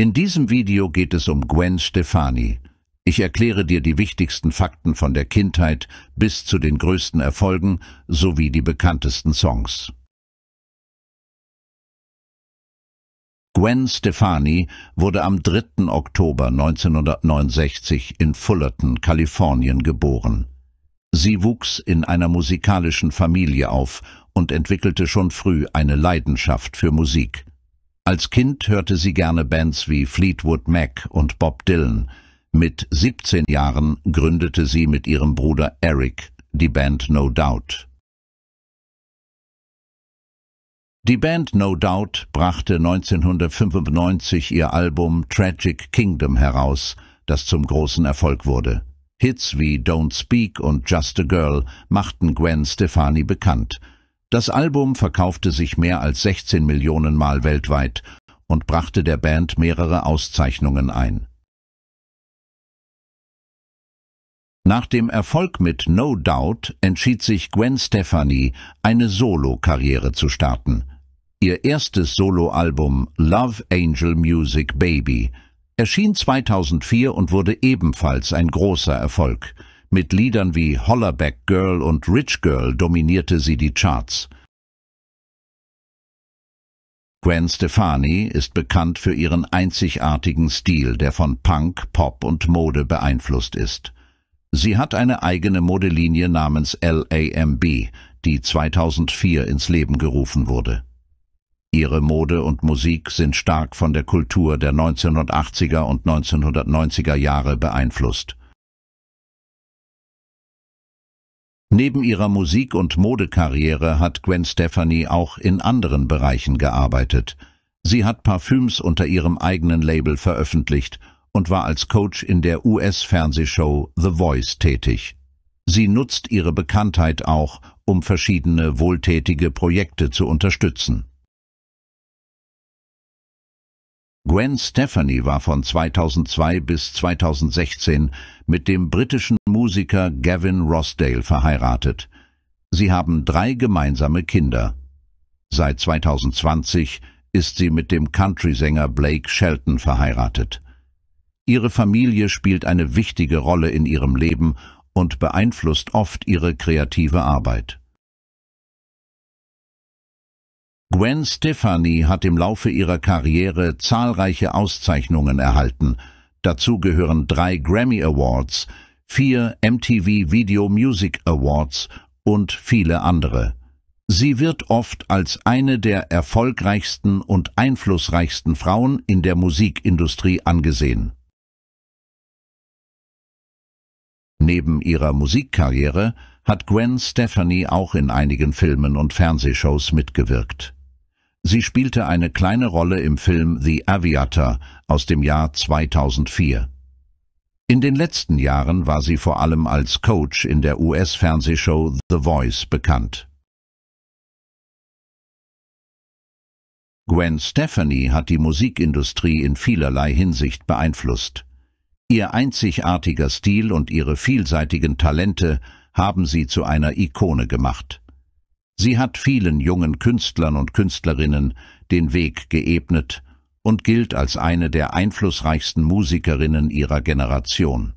In diesem Video geht es um Gwen Stefani. Ich erkläre dir die wichtigsten Fakten von der Kindheit bis zu den größten Erfolgen sowie die bekanntesten Songs. Gwen Stefani wurde am 3. Oktober 1969 in Fullerton, Kalifornien geboren. Sie wuchs in einer musikalischen Familie auf und entwickelte schon früh eine Leidenschaft für Musik. Als Kind hörte sie gerne Bands wie Fleetwood Mac und Bob Dylan. Mit 17 Jahren gründete sie mit ihrem Bruder Eric die Band No Doubt. Die Band No Doubt brachte 1995 ihr Album Tragic Kingdom heraus, das zum großen Erfolg wurde. Hits wie Don't Speak und Just a Girl machten Gwen Stefani bekannt – das Album verkaufte sich mehr als 16 Millionen Mal weltweit und brachte der Band mehrere Auszeichnungen ein. Nach dem Erfolg mit No Doubt entschied sich Gwen Stefani, eine Solo-Karriere zu starten. Ihr erstes Soloalbum Love Angel Music Baby erschien 2004 und wurde ebenfalls ein großer Erfolg – mit Liedern wie Hollerback Girl und Rich Girl dominierte sie die Charts. Gwen Stefani ist bekannt für ihren einzigartigen Stil, der von Punk, Pop und Mode beeinflusst ist. Sie hat eine eigene Modelinie namens LAMB, die 2004 ins Leben gerufen wurde. Ihre Mode und Musik sind stark von der Kultur der 1980er und 1990er Jahre beeinflusst. Neben ihrer Musik- und Modekarriere hat Gwen Stefani auch in anderen Bereichen gearbeitet. Sie hat Parfüms unter ihrem eigenen Label veröffentlicht und war als Coach in der US-Fernsehshow The Voice tätig. Sie nutzt ihre Bekanntheit auch, um verschiedene wohltätige Projekte zu unterstützen. Gwen Stephanie war von 2002 bis 2016 mit dem britischen Musiker Gavin Rossdale verheiratet. Sie haben drei gemeinsame Kinder. Seit 2020 ist sie mit dem Country-Sänger Blake Shelton verheiratet. Ihre Familie spielt eine wichtige Rolle in ihrem Leben und beeinflusst oft ihre kreative Arbeit. Gwen Stefani hat im Laufe ihrer Karriere zahlreiche Auszeichnungen erhalten. Dazu gehören drei Grammy Awards, vier MTV Video Music Awards und viele andere. Sie wird oft als eine der erfolgreichsten und einflussreichsten Frauen in der Musikindustrie angesehen. Neben ihrer Musikkarriere hat Gwen Stefani auch in einigen Filmen und Fernsehshows mitgewirkt. Sie spielte eine kleine Rolle im Film The Aviator aus dem Jahr 2004. In den letzten Jahren war sie vor allem als Coach in der US-Fernsehshow The Voice bekannt. Gwen Stefani hat die Musikindustrie in vielerlei Hinsicht beeinflusst. Ihr einzigartiger Stil und ihre vielseitigen Talente haben sie zu einer Ikone gemacht. Sie hat vielen jungen Künstlern und Künstlerinnen den Weg geebnet und gilt als eine der einflussreichsten Musikerinnen ihrer Generation.